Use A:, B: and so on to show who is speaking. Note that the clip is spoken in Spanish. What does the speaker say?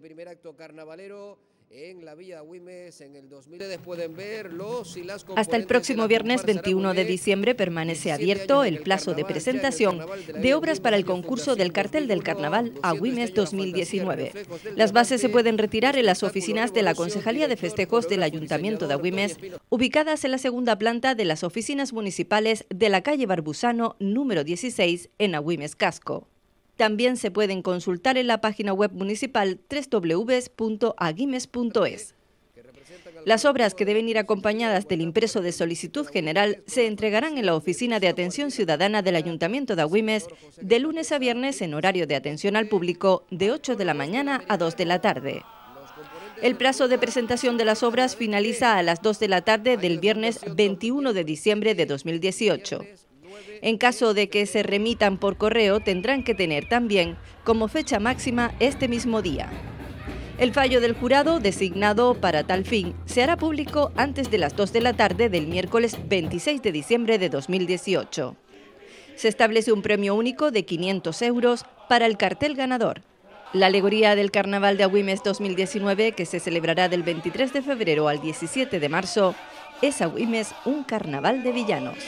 A: Este primer acto carnavalero en la Villa en el 2000. Ustedes pueden ver los y las Hasta el próximo viernes 21 de diciembre permanece abierto el plazo de este presentación de obras para el concurso del cartel del carnaval a 2019. Las bases se pueden retirar en las oficinas de la Concejalía de Festejos del Ayuntamiento de Agüimes, ubicadas en la segunda planta de las oficinas municipales de la calle Barbusano número 16 en Agüimes Casco. También se pueden consultar en la página web municipal www.aguimes.es. Las obras que deben ir acompañadas del impreso de solicitud general se entregarán en la Oficina de Atención Ciudadana del Ayuntamiento de Agüimes de lunes a viernes en horario de atención al público de 8 de la mañana a 2 de la tarde. El plazo de presentación de las obras finaliza a las 2 de la tarde del viernes 21 de diciembre de 2018. En caso de que se remitan por correo, tendrán que tener también como fecha máxima este mismo día. El fallo del jurado, designado para tal fin, se hará público antes de las 2 de la tarde del miércoles 26 de diciembre de 2018. Se establece un premio único de 500 euros para el cartel ganador. La alegoría del Carnaval de Agüimes 2019, que se celebrará del 23 de febrero al 17 de marzo, es Agüimes un carnaval de villanos.